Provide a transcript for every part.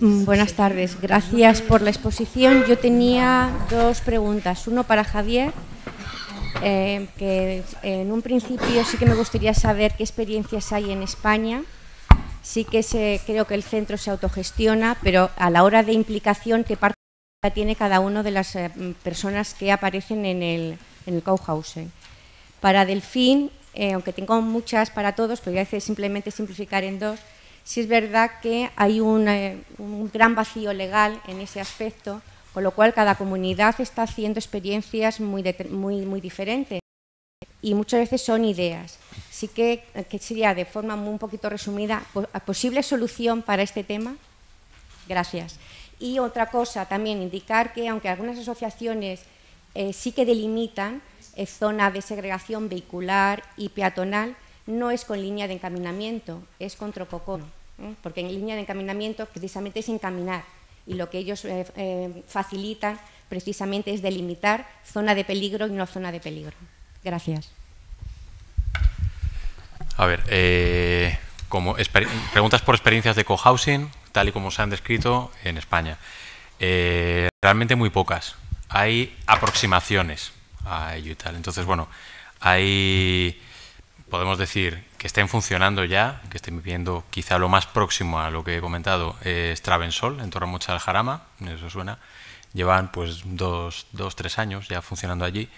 Mm, buenas tardes, gracias por la exposición. Yo tenía dos preguntas, uno para Javier, eh, que eh, en un principio sí que me gustaría saber qué experiencias hay en España. Sí que se, creo que el centro se autogestiona, pero a la hora de implicación, ¿qué parte tiene cada una de las eh, personas que aparecen en el, en Para Delfín, aunque tengo muchas para todos, podría ya simplemente simplificar en dos. Si es verdad que hay eh, un, gran vacío legal en ese aspecto, con lo cual cada comunidad está haciendo experiencias muy, diferentes y muchas veces son ideas. Así eh, que, sería de forma un poquito resumida, posible solución para este tema. Gracias. Y otra cosa también, indicar que aunque algunas asociaciones eh, sí que delimitan zona de segregación vehicular y peatonal, no es con línea de encaminamiento, es con trococono porque en línea de encaminamiento precisamente es encaminar y lo que ellos eh, eh, facilitan precisamente es delimitar zona de peligro y no zona de peligro. Gracias. A ver, eh, como preguntas por experiencias de cohousing, tal y como se han descrito en España. realmente muy pocas. Hay aproximaciones a ello y tal. Entonces, bueno, hay, podemos decir, que estén funcionando ya, que estén viviendo quizá lo más próximo a lo que he comentado, es eh, Travensol, en Torremocha del Jarama, eso suena, llevan pues dos, tres años ya funcionando allí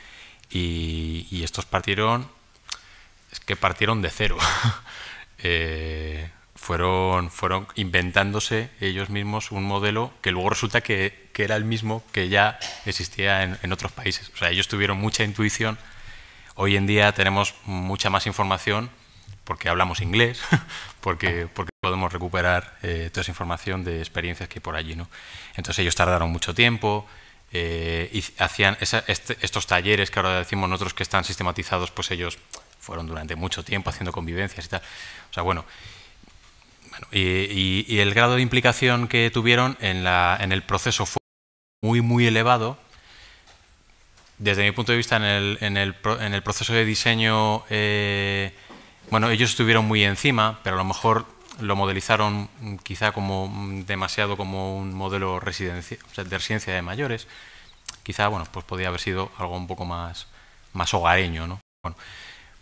y, estos partieron, es que partieron de cero. Eh, fueron, fueron inventándose ellos mismos un modelo que luego resulta que, era el mismo que ya existía en, en, otros países. O sea, ellos tuvieron mucha intuición. Hoy en día tenemos mucha más información porque hablamos inglés, porque, porque podemos recuperar eh, toda esa información de experiencias que hay por allí. ¿no? Entonces ellos tardaron mucho tiempo eh, y hacían esa, este, estos talleres que ahora decimos nosotros que están sistematizados, pues ellos fueron durante mucho tiempo haciendo convivencias y tal. O sea, bueno, bueno y, el grado de implicación que tuvieron en, la, en el proceso fue muy, muy elevado, desde mi punto de vista, en el, en el, en el proceso de diseño eh, bueno, ellos estuvieron muy encima, pero a lo mejor lo modelizaron quizá como demasiado como un modelo residencia, de residencia de mayores. Quizá, bueno, pues podía haber sido algo un poco más, más hogareño, ¿no? Bueno,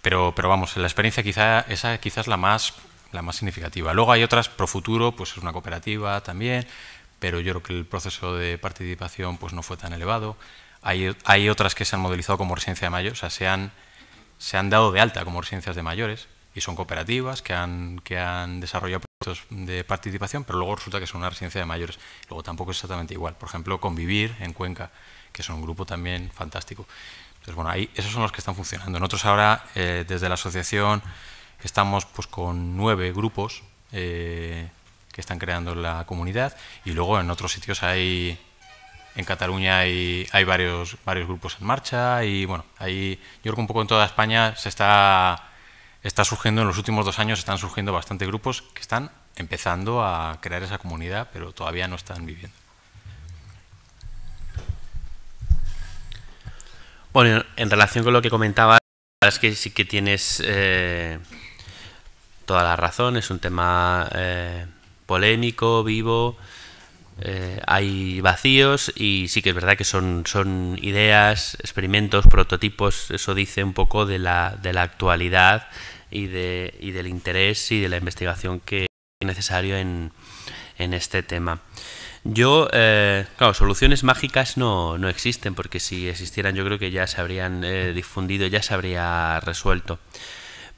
pero, pero vamos, la experiencia quizá, esa quizás la más, la más significativa. Luego hay otras, pro Futuro, pues es una cooperativa también, pero yo creo que el proceso de participación pues no fue tan elevado. Hay, otras que se han modelizado como residencia de mayores, o sea, se se han dado de alta como residencias de mayores, y son cooperativas que han, que han desarrollado proyectos de participación, pero luego resulta que son una residencia de mayores. Luego tampoco es exactamente igual. Por ejemplo, Convivir en Cuenca, que es un grupo también fantástico. Entonces, bueno, ahí esos son los que están funcionando. Nosotros ahora, eh, desde la asociación, estamos pues con nueve grupos eh, que están creando la comunidad y luego en otros sitios hay en Cataluña hay, hay varios, varios grupos en marcha y bueno, ahí yo creo que un poco en toda España se está está surgiendo en los últimos dos años, están surgiendo bastante grupos que están empezando a crear esa comunidad, pero todavía no están viviendo. Bueno, en relación con lo que comentaba, es que sí que tienes eh, toda la razón, es un tema eh, polémico, vivo, eh, hay vacíos y sí que es verdad que son, son ideas, experimentos, prototipos, eso dice un poco de la, de la actualidad y, de, y del interés y de la investigación que es necesario en, este tema. Yo, eh, claro, soluciones mágicas no, existen, porque si existieran yo creo que ya se habrían eh, difundido, ya se habría resuelto.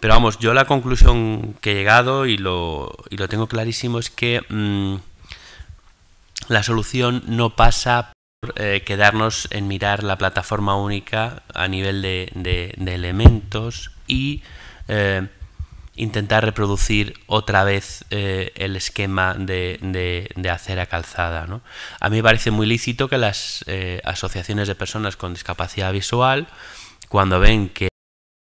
Pero vamos, yo la conclusión que he llegado y lo, y lo tengo clarísimo es que... Mm, la solución no pasa por eh, quedarnos en mirar la plataforma única a nivel de, elementos y eh, intentar reproducir otra vez eh, el esquema de, acera calzada. A mí me parece muy lícito que las asociaciones de personas con discapacidad visual, cuando ven que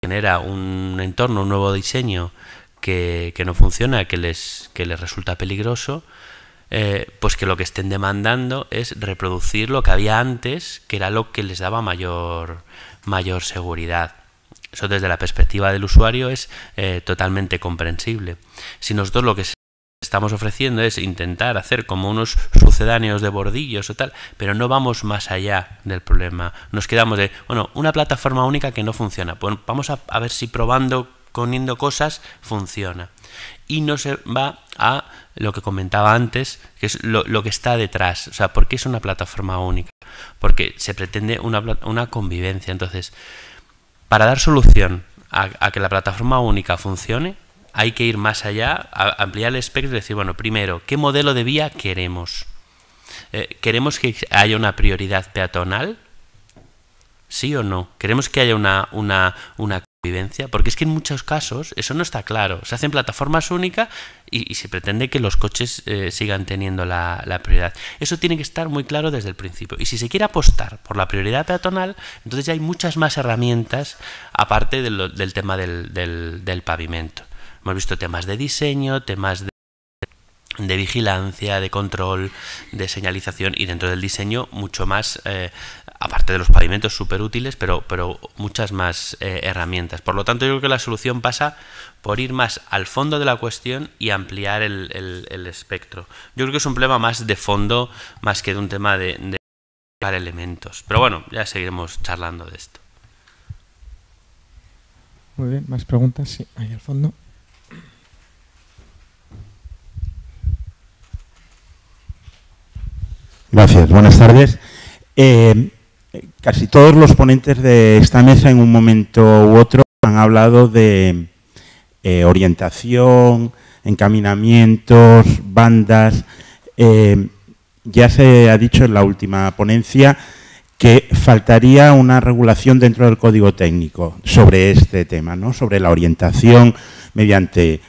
genera un entorno, un nuevo diseño que, no funciona, que les, que les resulta peligroso, eh, pues que lo que estén demandando es reproducir lo que había antes, que era lo que les daba mayor, mayor seguridad. Eso desde la perspectiva del usuario es eh, totalmente comprensible. Si nosotros lo que estamos ofreciendo es intentar hacer como unos sucedáneos de bordillos o tal, pero no vamos más allá del problema. Nos quedamos de, bueno, una plataforma única que no funciona. Pues vamos a, a ver si probando, poniendo cosas, funciona y no se va a lo que comentaba antes, que es lo, que está detrás. O sea, ¿por qué es una plataforma única? Porque se pretende una, convivencia. Entonces, para dar solución a, que la plataforma única funcione, hay que ir más allá, ampliar el espectro y decir, bueno, primero, ¿qué modelo de vía queremos? Eh, ¿Queremos que haya una prioridad peatonal? ¿Sí o no? ¿Queremos que haya una, una, una vivencia, porque es que en muchos casos eso no está claro. Se hacen plataformas únicas y, se pretende que los coches eh, sigan teniendo la, prioridad. Eso tiene que estar muy claro desde el principio. Y si se quiere apostar por la prioridad peatonal, entonces ya hay muchas más herramientas aparte del tema del, del pavimento. Hemos visto temas de diseño, temas de de vigilancia, de control, de señalización y dentro del diseño mucho más, eh, aparte de los pavimentos súper útiles, pero, pero muchas más eh, herramientas. Por lo tanto, yo creo que la solución pasa por ir más al fondo de la cuestión y ampliar el, espectro. Yo creo que es un problema más de fondo, más que de un tema de, de elementos. Pero bueno, ya seguiremos charlando de esto. Muy bien, más preguntas, sí, ahí al fondo. Gracias, buenas tardes. Eh, casi todos los ponentes de esta mesa en un momento u otro han hablado de eh, orientación, encaminamientos, bandas. Eh, ya se ha dicho en la última ponencia que faltaría una regulación dentro del código técnico sobre este tema, ¿no? sobre la orientación mediante...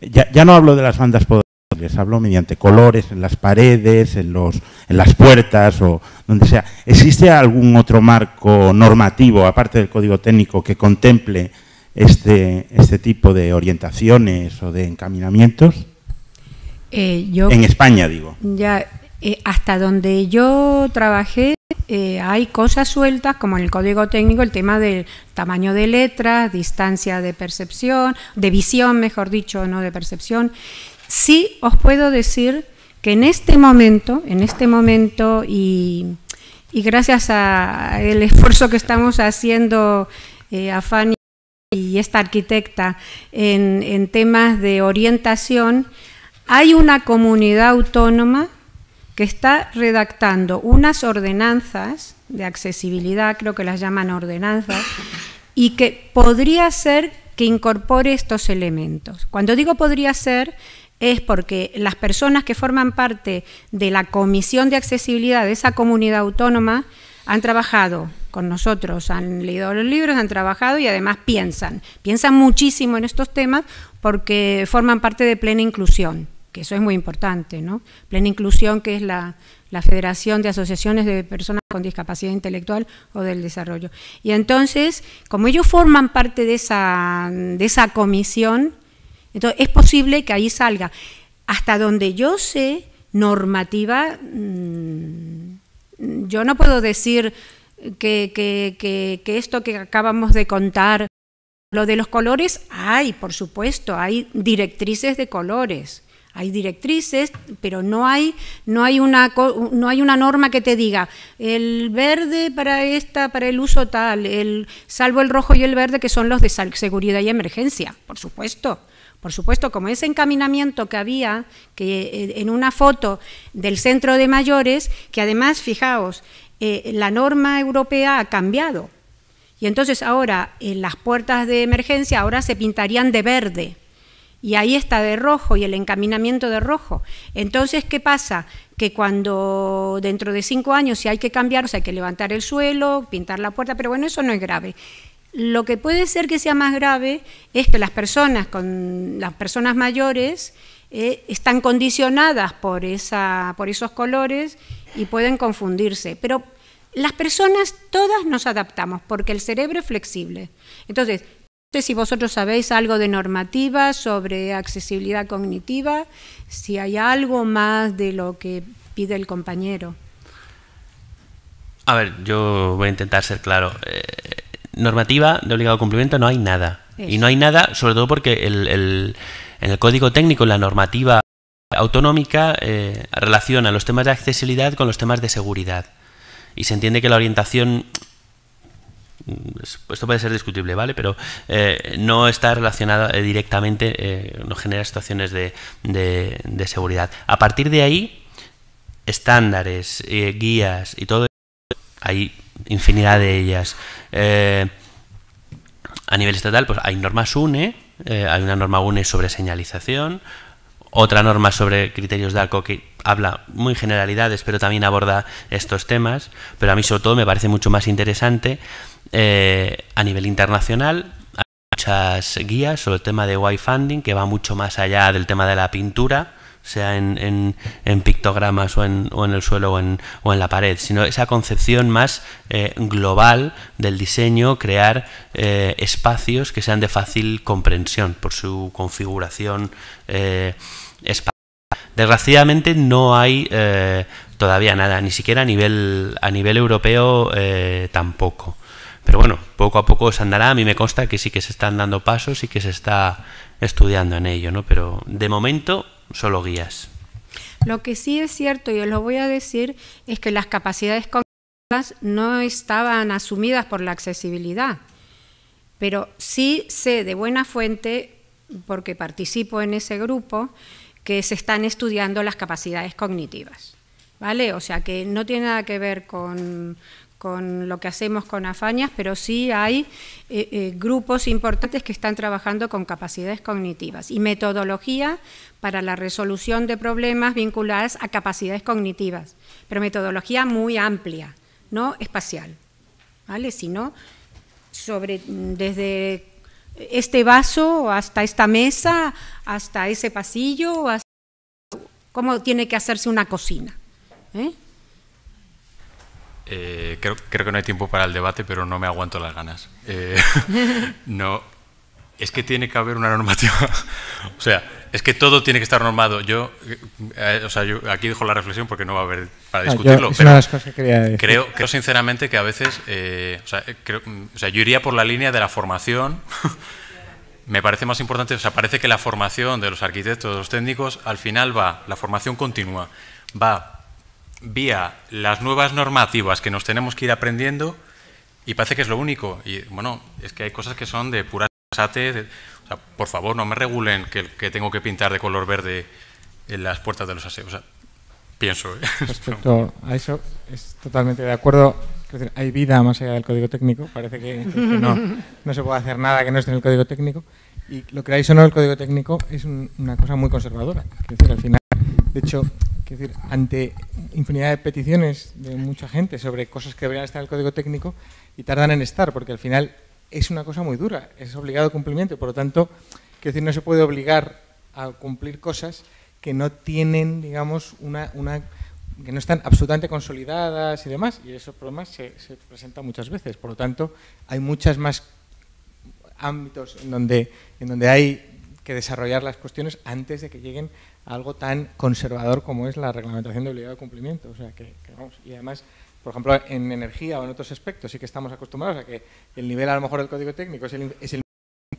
Ya, ya no hablo de las bandas les hablo mediante colores en las paredes, en, los, en las puertas o donde sea. ¿Existe algún otro marco normativo, aparte del código técnico, que contemple este, este tipo de orientaciones o de encaminamientos? Eh, en España, digo. Ya, eh, hasta donde yo trabajé eh, hay cosas sueltas, como en el código técnico, el tema del tamaño de letras, distancia de percepción, de visión, mejor dicho, no de percepción, Sí os puedo decir que en este momento, en este momento y, gracias al esfuerzo que estamos haciendo eh, a y esta arquitecta en, en temas de orientación, hay una comunidad autónoma que está redactando unas ordenanzas de accesibilidad, creo que las llaman ordenanzas, y que podría ser que incorpore estos elementos. Cuando digo podría ser, es porque las personas que forman parte de la Comisión de Accesibilidad de esa comunidad autónoma han trabajado con nosotros, han leído los libros, han trabajado y además piensan. Piensan muchísimo en estos temas porque forman parte de Plena Inclusión, que eso es muy importante, ¿no? Plena Inclusión, que es la, Federación de Asociaciones de Personas con Discapacidad Intelectual o del Desarrollo. Y entonces, como ellos forman parte de esa, de esa comisión, entonces, es posible que ahí salga. Hasta donde yo sé, normativa, mm, yo no puedo decir que, que esto que acabamos de contar, lo de los colores, hay, por supuesto, hay directrices de colores. Hay directrices, pero no hay, no hay, una, no hay una norma que te diga el verde para esta, para el uso tal, el, salvo el rojo y el verde que son los de seguridad y emergencia, por supuesto. Por supuesto, como ese encaminamiento que había que, eh, en una foto del centro de mayores, que además, fijaos, eh, la norma europea ha cambiado. Y entonces ahora las puertas de emergencia ahora se pintarían de verde. Y ahí está de rojo y el encaminamiento de rojo. Entonces, ¿qué pasa? Que cuando dentro de cinco años si hay que cambiar, o sea, hay que levantar el suelo, pintar la puerta, pero bueno, eso no es grave. Lo que puede ser que sea más grave es que las personas, con, las personas mayores eh, están condicionadas por, esa, por esos colores y pueden confundirse. Pero las personas todas nos adaptamos porque el cerebro es flexible. Entonces, no sé si vosotros sabéis algo de normativa sobre accesibilidad cognitiva, si hay algo más de lo que pide el compañero. A ver, yo voy a intentar ser claro. Eh, normativa de obligado cumplimiento no hay nada. Y no hay nada, sobre todo porque el, en el código técnico, la normativa autonómica eh, relaciona los temas de accesibilidad con los temas de seguridad. Y se entiende que la orientación, mm, esto puede ser discutible, ¿vale? Pero eh, no está relacionada eh, directamente, no genera situaciones de, seguridad. A partir de ahí, estándares, guías y todo, ahí infinidad de ellas. Eh, a nivel estatal, pues hay normas UNE, eh, hay una norma UNE sobre señalización, otra norma sobre criterios de arco que habla muy generalidades, pero también aborda estos temas. Pero a mí, sobre todo, me parece mucho más interesante eh, a nivel internacional. Hay muchas guías sobre el tema de Y funding que va mucho más allá del tema de la pintura sea en, en, pictogramas o en, el suelo o en, la pared, sino esa concepción más eh, global del diseño, crear eh, espacios que sean de fácil comprensión por su configuración eh, espacial. Desgraciadamente no hay todavía nada, ni siquiera a nivel, a nivel europeo tampoco. Pero bueno, poco a poco se andará. A mí me consta que sí que se están dando pasos y que se está estudiando en ello, ¿no? Pero de momento solo guías. Lo que sí es cierto, y os lo voy a decir, es que las capacidades cognitivas no estaban asumidas por la accesibilidad, pero sí sé de buena fuente, porque participo en ese grupo, que se están estudiando las capacidades cognitivas. ¿Vale? O sea que no tiene nada que ver con, con lo que hacemos con Afañas, pero sí hay eh, eh, grupos importantes que están trabajando con capacidades cognitivas y metodología para la resolución de problemas vinculadas a capacidades cognitivas, pero metodología muy amplia, no espacial, ¿vale? Sino sobre, desde este vaso hasta esta mesa, hasta ese pasillo, cómo tiene que hacerse una cocina. ¿eh? Eh, creo, creo, que no hay tiempo para el debate, pero no me aguanto las ganas. Eh, no, es que tiene que haber una normativa. o sea, es que todo tiene que estar normado. Yo, eh, o sea, aquí dejo la reflexión porque no va a haber para ah, discutirlo. las cosas que creo, creo, creo sinceramente que a veces, o sea, mm, o sea, yo iría por la línea de la formación. me parece más importante, o sea, parece que la formación de los arquitectos, de los técnicos, al final va, la formación continua, va vía las nuevas normativas que nos tenemos que ir aprendiendo y parece que es lo único. Y bueno, es que hay cosas que son de pura sate. por favor, no me regulen que, que, tengo que pintar de color verde en las puertas de los aseos. pienso. ¿eh? Respecto a eso, es totalmente de acuerdo. hay vida más allá del código técnico. Parece que, no, no, se puede hacer nada que no esté en el código técnico. Y lo que hay o no, el código técnico es una cosa muy conservadora. al final, de hecho, es decir, ante infinidad de peticiones de mucha gente sobre cosas que deberían estar en el código técnico y tardan en estar, porque al final es una cosa muy dura, es obligado cumplimiento, por lo tanto, quiero decir, no se puede obligar a cumplir cosas que no tienen, digamos, una, una que no están absolutamente consolidadas y demás, y esos problemas se, se presentan muchas veces. Por lo tanto, hay muchas más ámbitos en donde, en donde hay que desarrollar las cuestiones antes de que lleguen a algo tan conservador como es la reglamentación de obligado cumplimiento. O sea, que, y además, por ejemplo, en energía o en otros aspectos sí que estamos acostumbrados a que el nivel a lo mejor del código técnico es el, es el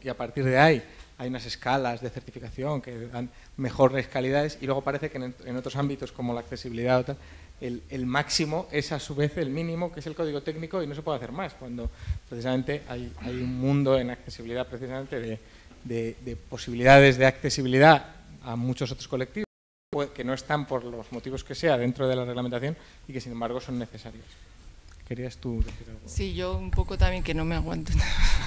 y a partir de ahí hay unas escalas de certificación que dan mejores calidades y luego parece que en, otros ámbitos como la accesibilidad o tal, el, máximo es a su vez el mínimo, que es el código técnico y no se puede hacer más, cuando precisamente hay, hay un mundo en accesibilidad precisamente de, de, posibilidades de accesibilidad a muchos otros colectivos que no están por los motivos que sea dentro de la reglamentación y que sin embargo son necesarios. ¿Querías tú decir algo? Sí, yo un poco también que no me aguanto.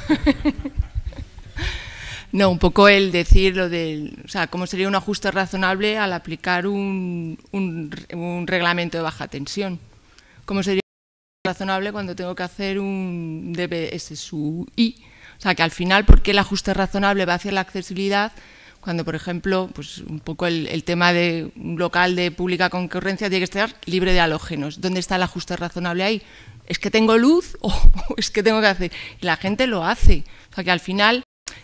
no, un poco el decir lo del, o sea, cómo sería un ajuste razonable al aplicar un, un, un reglamento de baja tensión. ¿Cómo sería razonable cuando tengo que hacer un DBSUI? O sea, que al final, ¿por qué el ajuste razonable va hacia la accesibilidad? Cuando, por ejemplo, pues un poco el, tema de un local de pública concurrencia tiene que estar libre de halógenos. ¿Dónde está el ajuste razonable ahí? ¿Es que tengo luz o es que tengo que hacer? Y la gente lo hace. O sea, que al final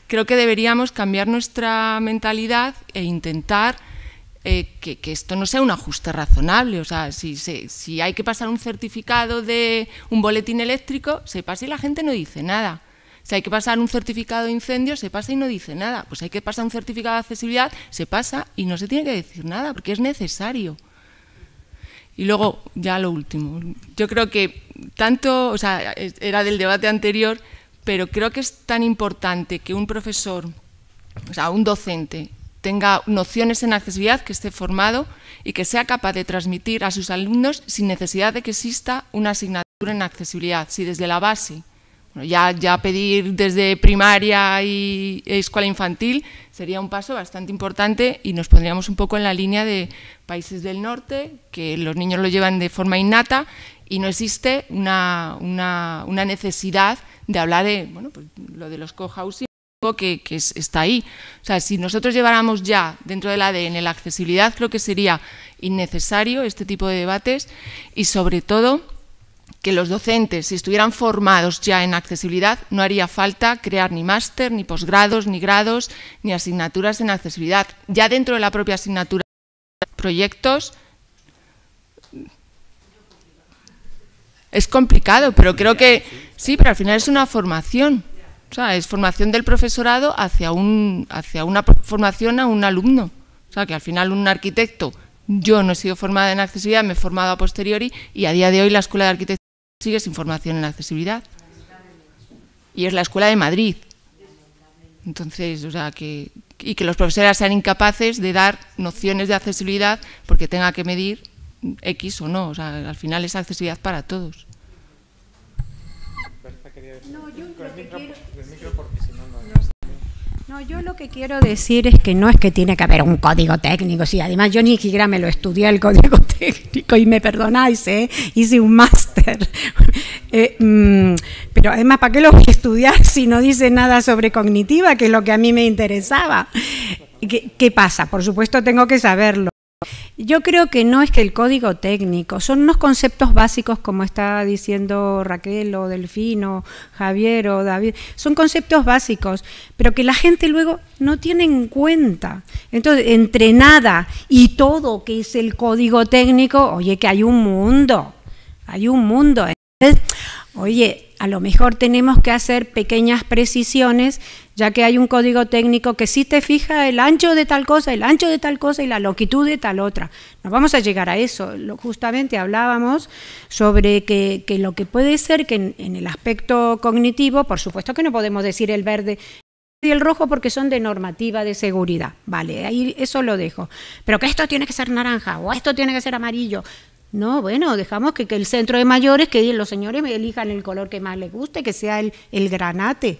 creo que deberíamos cambiar nuestra mentalidad e intentar eh, que, esto no sea un ajuste razonable. O sea, si, si hay que pasar un certificado de un boletín eléctrico, se pasa y la gente no dice nada. Si hay que pasar un certificado de incendio, se pasa y no dice nada. Pues hay que pasar un certificado de accesibilidad, se pasa y no se tiene que decir nada, porque es necesario. Y luego, ya lo último. Yo creo que tanto, o sea, era del debate anterior, pero creo que es tan importante que un profesor, o sea, un docente, tenga nociones en accesibilidad, que esté formado y que sea capaz de transmitir a sus alumnos sin necesidad de que exista una asignatura en accesibilidad, si desde la base bueno, ya, pedir desde primaria y escuela infantil sería un paso bastante importante y nos pondríamos un poco en la línea de países del norte, que los niños lo llevan de forma innata y no existe una, necesidad de hablar de bueno, pues, lo de los cohousing que, que está ahí. O sea, si nosotros lleváramos ya dentro del ADN la accesibilidad, creo que sería innecesario este tipo de debates y sobre todo que los docentes, si estuvieran formados ya en accesibilidad, no haría falta crear ni máster, ni posgrados, ni grados, ni asignaturas en accesibilidad. Ya dentro de la propia asignatura, proyectos... Es complicado, pero creo que sí, pero al final es una formación. O sea, es formación del profesorado hacia, un, hacia una formación a un alumno. O sea, que al final un arquitecto yo no he sido formada en accesibilidad, me he formado a posteriori y a día de hoy la Escuela de Arquitectura Sigue es información en accesibilidad. Y es la Escuela de Madrid. Entonces, o sea, que, y que los profesores sean incapaces de dar nociones de accesibilidad porque tenga que medir X o no. O sea, al final es accesibilidad para todos. No, yo lo que quiero decir es que no es que tiene que haber un código técnico, sí, además yo ni siquiera me lo estudié el código técnico y me perdonáis, ¿eh? hice un máster Eh, mm, pero además, ¿para qué lo voy a estudiar si no dice nada sobre cognitiva, que es lo que a mí me interesaba? qué pasa? Por supuesto, tengo que saberlo. Yo creo que no es que el código técnico, son unos conceptos básicos como está diciendo Raquel o Delfino, Javier o David, son conceptos básicos, pero que la gente luego no tiene en cuenta. Entonces, entre nada y todo que es el código técnico, oye que hay un mundo. Hay un mundo. oye, a lo mejor tenemos que hacer pequeñas precisiones, ya que hay un código técnico que sí te fija el ancho de tal cosa, el ancho de tal cosa y la longitud de tal otra. No vamos a llegar a eso. justamente hablábamos sobre que, lo que puede ser que en, el aspecto cognitivo, por supuesto que no podemos decir el verde y el rojo porque son de normativa de seguridad. Vale, ahí eso lo dejo. Pero que esto tiene que ser naranja o esto tiene que ser amarillo. No, bueno, dejamos que, el centro de mayores, que los señores elijan el color que más les guste, que sea el, granate.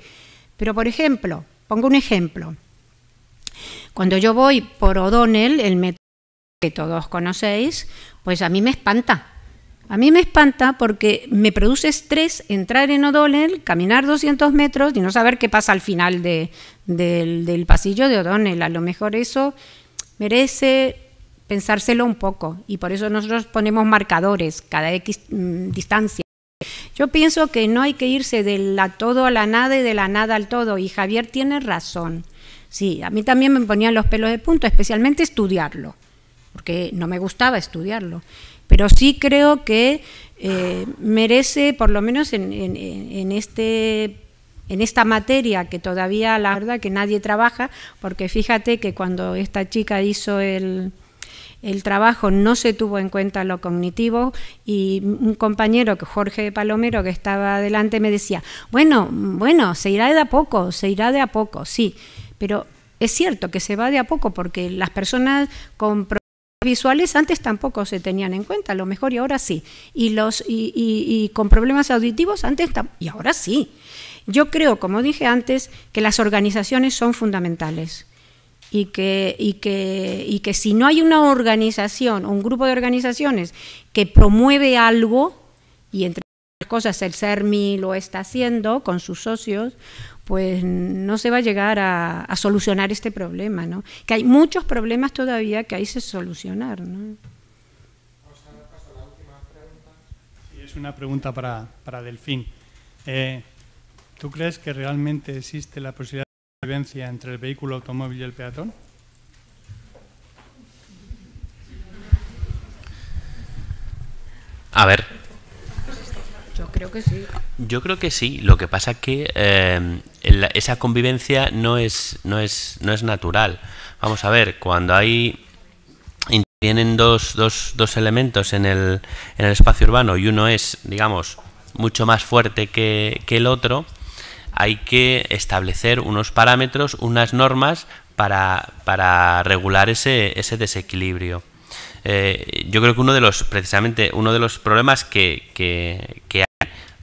Pero, por ejemplo, pongo un ejemplo. Cuando yo voy por O'Donnell, el metro que todos conocéis, pues a mí me espanta. A mí me espanta porque me produce estrés entrar en O'Donnell, caminar 200 metros y no saber qué pasa al final del, del pasillo de O'Donnell. A lo mejor eso merece pensárselo un poco y por eso nosotros ponemos marcadores cada X mm, distancia. Yo pienso que no hay que irse del todo a la nada y de la nada al todo y Javier tiene razón. Sí, a mí también me ponían los pelos de punto, especialmente estudiarlo, porque no me gustaba estudiarlo. Pero sí creo que eh, merece, por lo menos en, este, en esta materia que todavía la verdad que nadie trabaja, porque fíjate que cuando esta chica hizo el, el trabajo no se tuvo en cuenta lo cognitivo y un compañero, Jorge Palomero, que estaba adelante, me decía, bueno, bueno, se irá de a poco, se irá de a poco, sí, pero es cierto que se va de a poco porque las personas con problemas visuales antes tampoco se tenían en cuenta, a lo mejor y ahora sí, y, los, y, y con problemas auditivos antes y ahora sí. Yo creo, como dije antes, que las organizaciones son fundamentales y que, y que, y que si no hay una organización o un grupo de organizaciones que promueve algo, y entre otras cosas el CERMI lo está haciendo con sus socios, pues no se va a llegar a, solucionar este problema, ¿no? Que hay muchos problemas todavía que hay que solucionar, ¿no? es una pregunta para, para Delfín. Eh, ¿Tú crees que realmente existe la posibilidad ...convivencia entre el vehículo automóvil y el peatón? A ver. Yo creo que sí. Yo creo que sí. Lo que pasa que eh, esa convivencia no es, no, es, no es natural. Vamos a ver, cuando hay intervienen dos, dos, dos elementos en el, en el espacio urbano y uno es, digamos, mucho más fuerte que, que el otro, hay que establecer unos parámetros, unas normas para, regular ese, desequilibrio. Eh, yo creo que uno de los, precisamente, uno de los problemas que, hay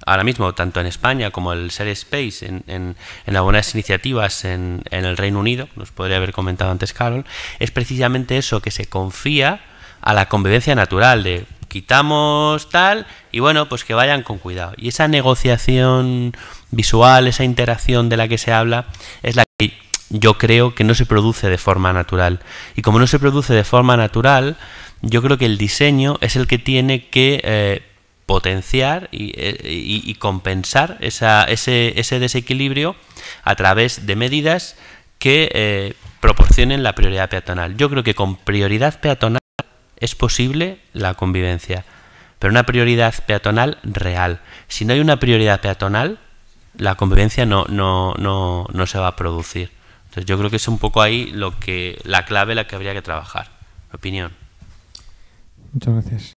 ahora mismo, tanto en España como el Ser Space, en, algunas iniciativas en, en el Reino Unido, nos podría haber comentado antes Carol, es precisamente eso, que se confía a la convivencia natural de quitamos tal y bueno, pues que vayan con cuidado. Y esa negociación visual, esa interacción de la que se habla, es la que yo creo que no se produce de forma natural. Y como no se produce de forma natural, yo creo que el diseño es el que tiene que eh, potenciar y, eh, compensar ese, desequilibrio a través de medidas que eh, proporcionen la prioridad peatonal. Yo creo que con prioridad peatonal es posible la convivencia, pero una prioridad peatonal real. Si no hay una prioridad peatonal, la convivencia no, no, se va a producir. Entonces yo creo que es un poco ahí lo que, la clave la que habría que trabajar. Opinión. Muchas gracias.